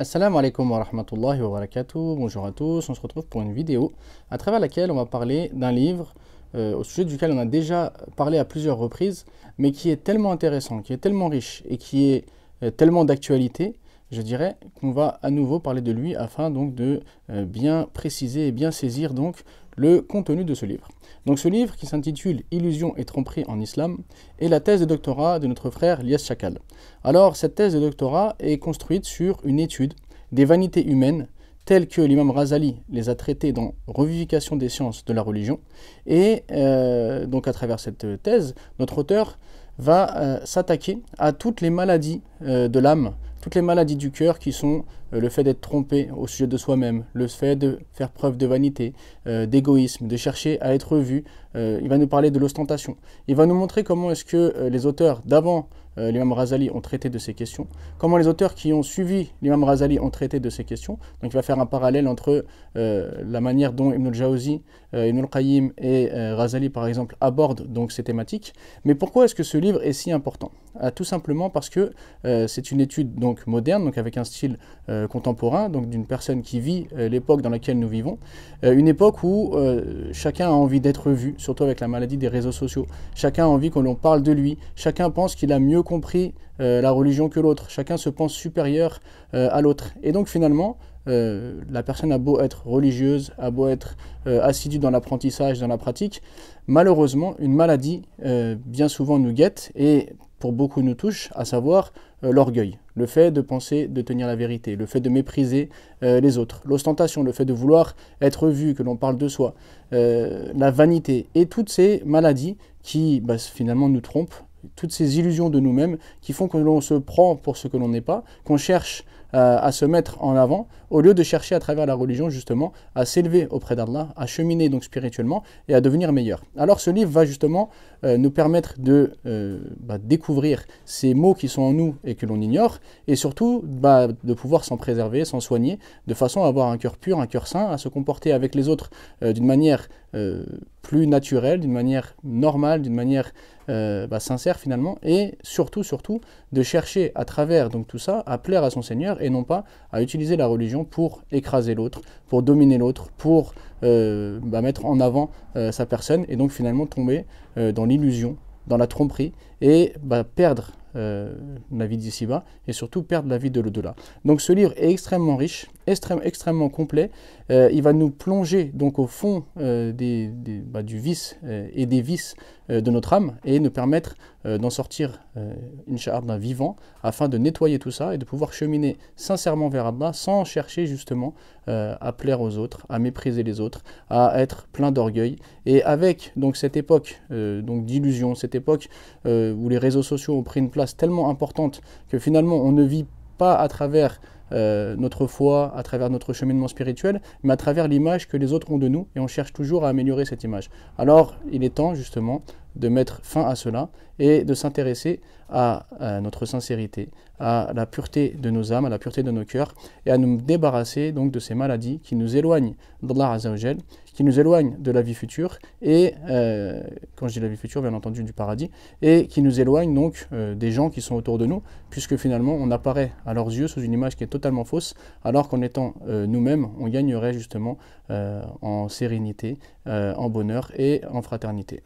Assalamu alaikum wa rahmatullahi wa barakatuh, bonjour à tous, on se retrouve pour une vidéo à travers laquelle on va parler d'un livre euh, au sujet duquel on a déjà parlé à plusieurs reprises, mais qui est tellement intéressant, qui est tellement riche et qui est euh, tellement d'actualité, je dirais qu'on va à nouveau parler de lui afin donc de euh, bien préciser et bien saisir donc le contenu de ce livre. Donc ce livre, qui s'intitule Illusions et tromperies en islam, est la thèse de doctorat de notre frère Lias Chakal. Alors cette thèse de doctorat est construite sur une étude des vanités humaines telles que l'imam Razali les a traitées dans Revivification des sciences de la religion. Et euh, donc à travers cette thèse, notre auteur va euh, s'attaquer à toutes les maladies euh, de l'âme toutes les maladies du cœur qui sont euh, le fait d'être trompé au sujet de soi-même, le fait de faire preuve de vanité, euh, d'égoïsme, de chercher à être vu. Euh, il va nous parler de l'ostentation. Il va nous montrer comment est-ce que les auteurs d'avant euh, l'imam Razali ont traité de ces questions, comment les auteurs qui ont suivi l'imam Razali ont traité de ces questions. Donc il va faire un parallèle entre euh, la manière dont Ibn al-Jawzi, euh, Ibn al-Qayyim et Razali par exemple abordent donc ces thématiques. Mais pourquoi est-ce que ce livre est si important ah, Tout simplement parce que c'est une étude donc moderne, donc avec un style contemporain, donc d'une personne qui vit l'époque dans laquelle nous vivons, une époque où chacun a envie d'être vu, surtout avec la maladie des réseaux sociaux. Chacun a envie que l'on parle de lui, chacun pense qu'il a mieux compris euh, la religion que l'autre. Chacun se pense supérieur euh, à l'autre. Et donc finalement, euh, la personne a beau être religieuse, a beau être assidue dans l'apprentissage, dans la pratique, malheureusement, une maladie bien souvent nous guette et pour beaucoup nous touche, à savoir l'orgueil, le fait de penser, de tenir la vérité, le fait de mépriser les autres, l'ostentation, le fait de vouloir être vu, que l'on parle de soi, la vanité et toutes ces maladies qui bah, finalement nous trompent toutes ces illusions de nous-mêmes qui font que l'on se prend pour ce que l'on n'est pas, qu'on cherche euh, à se mettre en avant, au lieu de chercher à travers la religion justement à s'élever auprès d'Allah, à cheminer donc spirituellement et à devenir meilleur. Alors ce livre va justement euh, nous permettre de euh, bah, découvrir ces mots qui sont en nous et que l'on ignore, et surtout bah, de pouvoir s'en préserver, s'en soigner, de façon à avoir un cœur pur, un cœur sain, à se comporter avec les autres d'une manière plus naturelle, d'une manière normale, d'une manière bah, sincère finalement, et surtout, surtout, de chercher à travers donc tout ça à plaire à son Seigneur et non pas à utiliser la religion pour écraser l'autre, pour dominer l'autre, pour euh, bah, mettre en avant euh, sa personne, et donc finalement tomber euh, dans l'illusion, dans la tromperie, et bah, perdre euh, la vie d'ici-bas et surtout perdre la vie de l'au-delà. Donc ce livre est extrêmement riche, extrêmement complet. Euh, il va nous plonger donc au fond euh, bah, du vice et des vices de notre âme et nous permettre d'en sortir, une d'un vivant, afin de nettoyer tout ça et de pouvoir cheminer sincèrement vers Allah sans chercher justement à plaire aux autres, à mépriser les autres, à être plein d'orgueil. Et avec donc cette époque donc d'illusion, cette époque où les réseaux sociaux ont pris une place tellement importante que finalement on ne vit pas à travers euh, notre foi, à travers notre cheminement spirituel, mais à travers l'image que les autres ont de nous, et on cherche toujours à améliorer cette image. Alors, il est temps justement de mettre fin à cela et de s'intéresser à, notre sincérité, à la pureté de nos âmes, à la pureté de nos cœurs, et à nous débarrasser donc de ces maladies qui nous éloignent d'Allah Azzawajal, qui nous éloignent de la vie future, et euh, quand je dis la vie future, bien entendu du paradis, et qui nous éloignent donc euh, des gens qui sont autour de nous, puisque finalement on apparaît à leurs yeux sous une image qui est totalement fausse, alors qu'en étant euh, nous-mêmes, on gagnerait justement euh, en sérénité, euh, en bonheur et en fraternité.